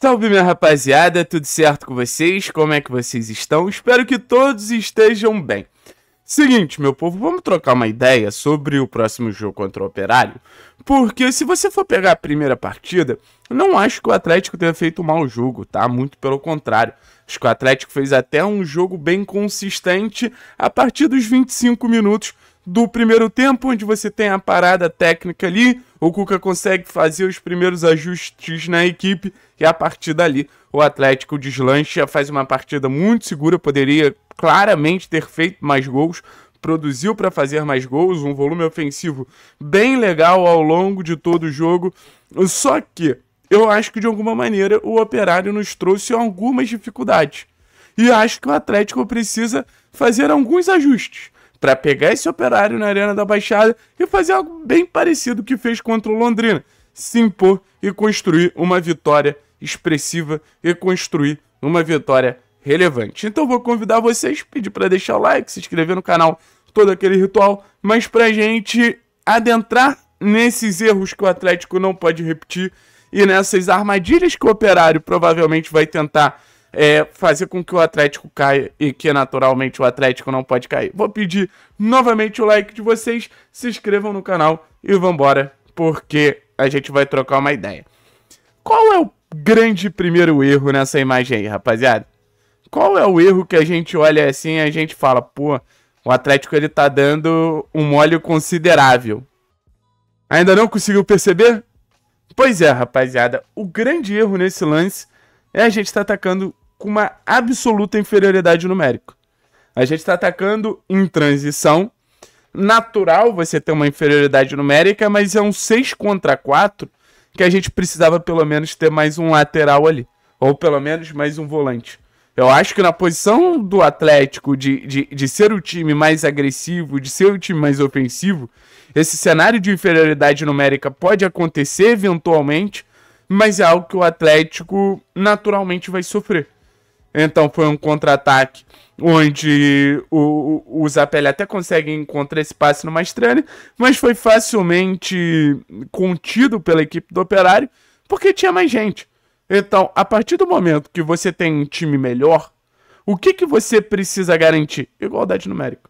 Salve minha rapaziada, tudo certo com vocês? Como é que vocês estão? Espero que todos estejam bem. Seguinte, meu povo, vamos trocar uma ideia sobre o próximo jogo contra o Operário? Porque se você for pegar a primeira partida, não acho que o Atlético tenha feito um mau jogo, tá? Muito pelo contrário. Acho que o Atlético fez até um jogo bem consistente a partir dos 25 minutos do primeiro tempo, onde você tem a parada técnica ali, o Cuca consegue fazer os primeiros ajustes na equipe e a partir dali o Atlético deslancha, faz uma partida muito segura, poderia claramente ter feito mais gols, produziu para fazer mais gols, um volume ofensivo bem legal ao longo de todo o jogo. Só que eu acho que de alguma maneira o Operário nos trouxe algumas dificuldades. E acho que o Atlético precisa fazer alguns ajustes para pegar esse operário na Arena da Baixada e fazer algo bem parecido que fez contra o Londrina: se impor e construir uma vitória expressiva e construir uma vitória relevante. Então vou convidar vocês, pedir para deixar o like, se inscrever no canal, todo aquele ritual, mas para gente adentrar nesses erros que o Atlético não pode repetir e nessas armadilhas que o operário provavelmente vai tentar é, fazer com que o Atlético caia e que naturalmente o Atlético não pode cair. Vou pedir novamente o like de vocês, se inscrevam no canal e vambora, porque a gente vai trocar uma ideia. Qual é o grande primeiro erro nessa imagem aí, rapaziada? Qual é o erro que a gente olha assim e a gente fala, pô, o Atlético ele tá dando um mole considerável. Ainda não conseguiu perceber? Pois é, rapaziada, o grande erro nesse lance é a gente estar tá atacando com uma absoluta inferioridade numérica. A gente está atacando em transição. Natural você ter uma inferioridade numérica, mas é um 6 contra 4 que a gente precisava pelo menos ter mais um lateral ali. Ou pelo menos mais um volante. Eu acho que na posição do Atlético de, de, de ser o time mais agressivo, de ser o time mais ofensivo, esse cenário de inferioridade numérica pode acontecer eventualmente, mas é algo que o Atlético naturalmente vai sofrer. Então foi um contra-ataque onde o, o, Zapelli até consegue encontrar esse passe no Mastrani, mas foi facilmente contido pela equipe do Operário porque tinha mais gente. Então, a partir do momento que você tem um time melhor, o que, que você precisa garantir? Igualdade numérica.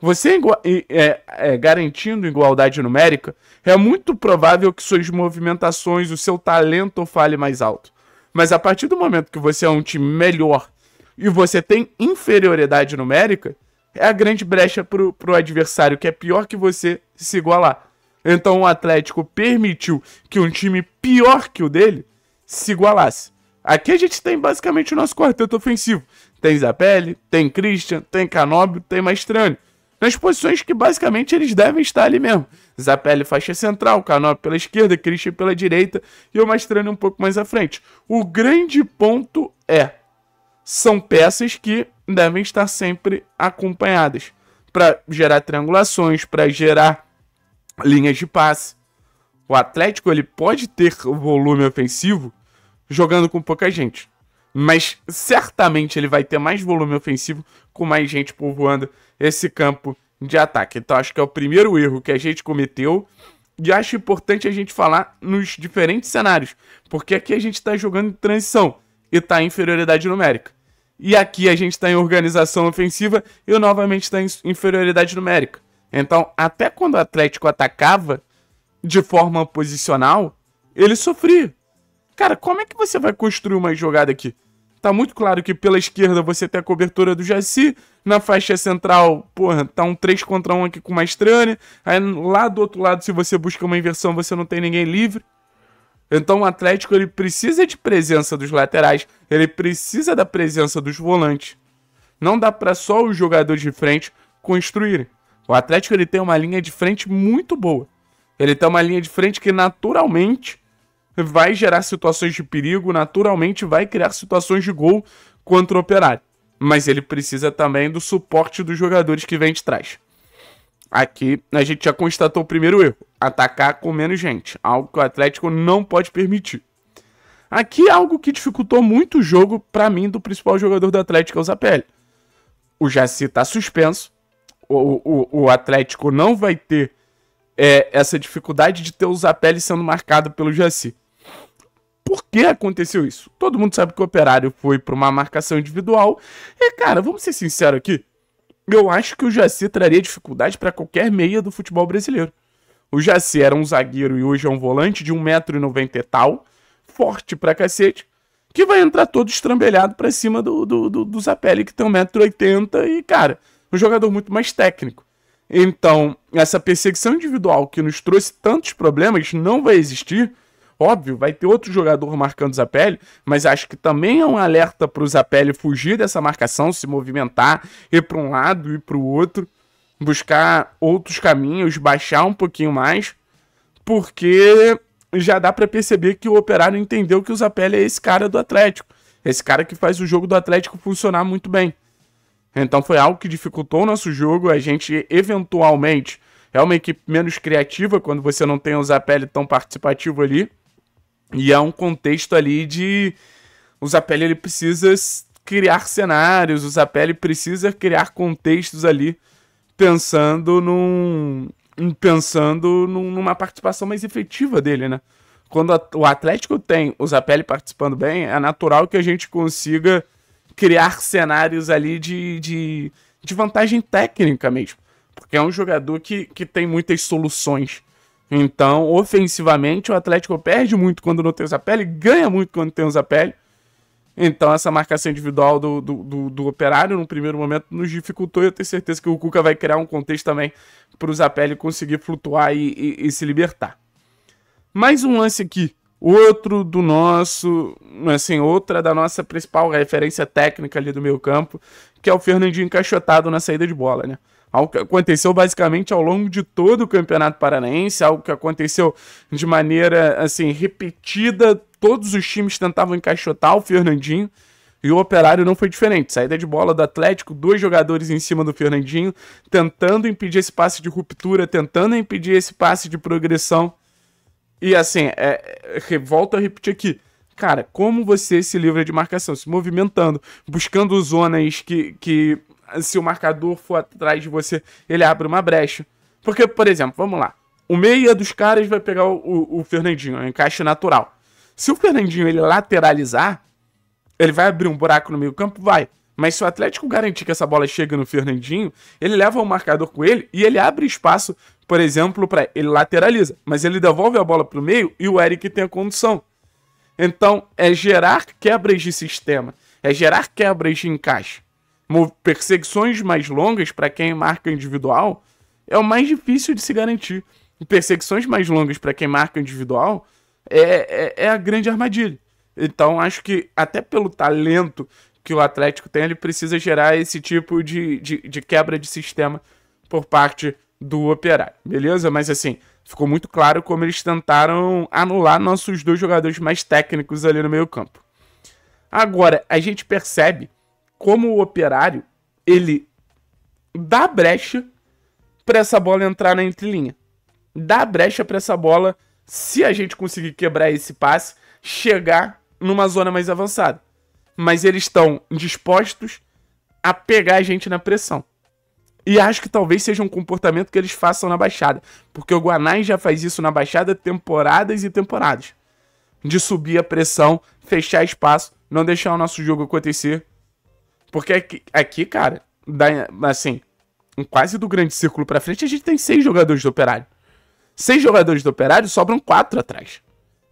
Você é, é, é, garantindo igualdade numérica, é muito provável que suas movimentações, o seu talento fale mais alto. Mas a partir do momento que você é um time melhor e você tem inferioridade numérica, é a grande brecha para o adversário que é pior que você se igualar. Então o Atlético permitiu que um time pior que o dele se igualasse. Aqui a gente tem basicamente o nosso quarteto ofensivo. Tem Zapelli, tem Christian, tem Canóbio, tem Maestrano nas posições que basicamente eles devem estar ali mesmo. Zapelli faixa central, Canop pela esquerda, Christian pela direita e o Mastrani um pouco mais à frente. O grande ponto é, são peças que devem estar sempre acompanhadas para gerar triangulações, para gerar linhas de passe. O Atlético ele pode ter volume ofensivo jogando com pouca gente, mas certamente ele vai ter mais volume ofensivo com mais gente povoando esse campo de ataque. Então acho que é o primeiro erro que a gente cometeu. E acho importante a gente falar nos diferentes cenários, porque aqui a gente está jogando em transição e está em inferioridade numérica. E aqui a gente está em organização ofensiva e novamente está em inferioridade numérica. Então, até quando o Atlético atacava de forma posicional, ele sofria. Cara, como é que você vai construir uma jogada aqui? Tá muito claro que pela esquerda você tem a cobertura do Jaci. Na faixa central, porra, tá um 3 contra 1 aqui com uma estranha. Aí lá do outro lado, se você busca uma inversão, você não tem ninguém livre. Então o Atlético ele precisa de presença dos laterais, ele precisa da presença dos volantes. Não dá para só os jogadores de frente construírem. O Atlético ele tem uma linha de frente muito boa. Ele tem uma linha de frente que naturalmente vai gerar situações de perigo, naturalmente vai criar situações de gol contra o Operário. Mas ele precisa também do suporte dos jogadores que vem de trás. Aqui a gente já constatou o primeiro erro: atacar com menos gente, algo que o Atlético não pode permitir. Aqui é algo que dificultou muito o jogo para mim do principal jogador do Atlético, é o Zapelli. O Jaci está suspenso, o, o, o, Atlético não vai ter é, essa dificuldade de ter o Zapelli sendo marcado pelo Jaci. Por que aconteceu isso? Todo mundo sabe que o Operário foi para uma marcação individual. E, cara, vamos ser sinceros aqui. Eu acho que o Jaci traria dificuldade para qualquer meia do futebol brasileiro. O Jaci era um zagueiro e hoje é um volante de 1,90m e tal, forte pra cacete, que vai entrar todo estrambelhado pra cima do, do, do, do Zapelli, que tem 1,80m e, cara, um jogador muito mais técnico. Então, essa perseguição individual que nos trouxe tantos problemas não vai existir Óbvio, vai ter outro jogador marcando o Zapelli, mas acho que também é um alerta para o Zapelli fugir dessa marcação, se movimentar, ir para um lado e para o outro, buscar outros caminhos, baixar um pouquinho mais, porque já dá para perceber que o Operário entendeu que o Zapelli é esse cara do Atlético, esse cara que faz o jogo do Atlético funcionar muito bem. Então foi algo que dificultou o nosso jogo, a gente eventualmente é uma equipe menos criativa quando você não tem o Zapelli tão participativo ali. E há um contexto ali de. O Zapelli ele precisa criar cenários, o Zapelli precisa criar contextos ali, pensando num. pensando num, numa participação mais efetiva dele, né? Quando a, o Atlético tem o Zapelli participando bem, é natural que a gente consiga criar cenários ali de, de, de vantagem técnica mesmo. Porque é um jogador que, que tem muitas soluções então, ofensivamente, o Atlético perde muito quando não tem o Zapelli, ganha muito quando tem o Zapelli. Então, essa marcação individual do, do, do, do operário, no primeiro momento, nos dificultou. E eu tenho certeza que o Cuca vai criar um contexto também para o Zapelli conseguir flutuar e, e, e se libertar. Mais um lance aqui outro do nosso, assim, outra da nossa principal referência técnica ali do meio campo, que é o Fernandinho encaixotado na saída de bola, né? Algo que aconteceu basicamente ao longo de todo o Campeonato Paranaense, algo que aconteceu de maneira assim repetida. Todos os times tentavam encaixotar o Fernandinho e o Operário não foi diferente. Saída de bola do Atlético, dois jogadores em cima do Fernandinho, tentando impedir esse passe de ruptura, tentando impedir esse passe de progressão. E assim, é, é volto a repetir aqui cara, como você se livra de marcação? Se movimentando, buscando zonas que, que se o marcador for atrás de você, ele abre uma brecha. Porque, por exemplo, vamos lá. O meia dos caras vai pegar o, o Fernandinho, é um encaixe natural. Se o Fernandinho ele lateralizar, ele vai abrir um buraco no meio campo? Vai. Mas se o Atlético garantir que essa bola chega no Fernandinho, ele leva o marcador com ele e ele abre espaço, por exemplo, para ele lateraliza, mas ele devolve a bola para o meio e o Eric tem a condução. Então, é gerar quebras de sistema, é gerar quebras de encaixe. Perseguições mais longas, para quem marca individual, é o mais difícil de se garantir. E perseguições mais longas para quem marca individual é, é, é a grande armadilha. Então, acho que até pelo talento que o Atlético tem, ele precisa gerar esse tipo de, de, de, quebra de sistema por parte do Operário, beleza? Mas assim, ficou muito claro como eles tentaram anular nossos dois jogadores mais técnicos ali no meio-campo. Agora, a gente percebe como o operário, ele dá brecha para essa bola entrar na entrelinha. Dá brecha para essa bola, se a gente conseguir quebrar esse passe, chegar numa zona mais avançada. Mas eles estão dispostos a pegar a gente na pressão. E acho que talvez seja um comportamento que eles façam na Baixada. Porque o Guanais já faz isso na Baixada temporadas e temporadas. De subir a pressão, fechar espaço, não deixar o nosso jogo acontecer porque aqui, aqui cara, da, assim, quase do grande círculo pra frente, a gente tem seis jogadores do operário. Seis jogadores do operário, sobram quatro atrás.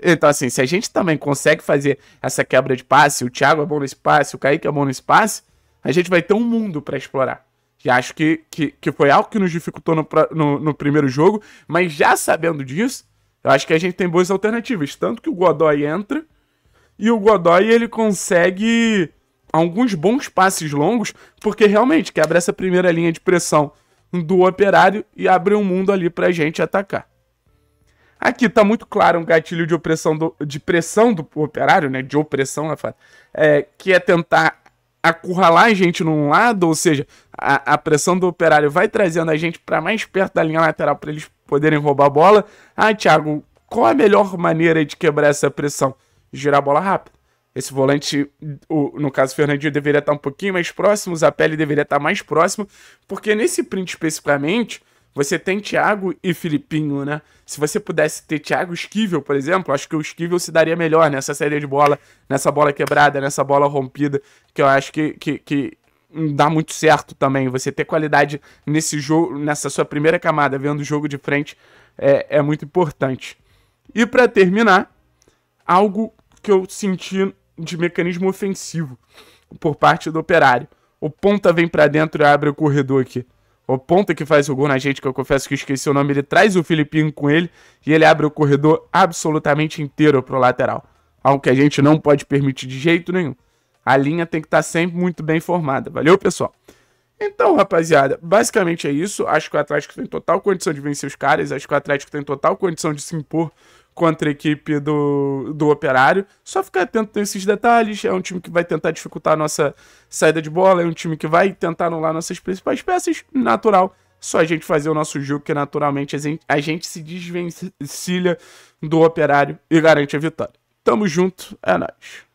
Então, assim, se a gente também consegue fazer essa quebra de passe, o Thiago é bom nesse passe, o Kaique é bom nesse passe, a gente vai ter um mundo para explorar. E acho que, que, que foi algo que nos dificultou no, no, no, primeiro jogo, mas já sabendo disso, eu acho que a gente tem boas alternativas. Tanto que o Godoy entra e o Godoy ele consegue alguns bons passes longos, porque realmente quebra essa primeira linha de pressão do operário e abre um mundo ali para a gente atacar. Aqui tá muito claro um gatilho de opressão do, de pressão do operário, né? De opressão, né, é, que é tentar acurralar a gente num lado, ou seja, a, a pressão do operário vai trazendo a gente para mais perto da linha lateral para eles poderem roubar a bola. Ah, Thiago, qual a melhor maneira de quebrar essa pressão? Girar a bola rápido. Esse volante, o, no caso, o Fernandinho deveria estar um pouquinho mais próximo, o Zapelli deveria estar mais próximo, porque nesse print especificamente, você tem Thiago e Filipinho, né? Se você pudesse ter Thiago Esquivel, por exemplo, acho que o Esquivel se daria melhor nessa série de bola, nessa bola quebrada, nessa bola rompida, que eu acho que, que, que dá muito certo também. Você ter qualidade nesse jogo, nessa sua primeira camada, vendo o jogo de frente, é, é muito importante. E para terminar, algo que eu senti de mecanismo ofensivo por parte do Operário. O ponta vem para dentro e abre o corredor aqui. O ponta que faz o gol na gente, que eu confesso que esqueci o nome, ele traz o Filipinho com ele e ele abre o corredor absolutamente inteiro pro lateral. Algo que a gente não pode permitir de jeito nenhum. A linha tem que estar tá sempre muito bem formada. Valeu, pessoal? Então, rapaziada, basicamente é isso. Acho que o Atlético tem total condição de vencer os caras. Acho que o Atlético tem total condição de se impor contra a equipe do, do Operário. Só ficar atento esses detalhes. É um time que vai tentar dificultar a nossa saída de bola. É um time que vai tentar anular nossas principais peças. Natural. Só a gente fazer o nosso jogo, que naturalmente a gente, a gente se desvencilha do Operário e garante a vitória. Tamo junto, é nóis.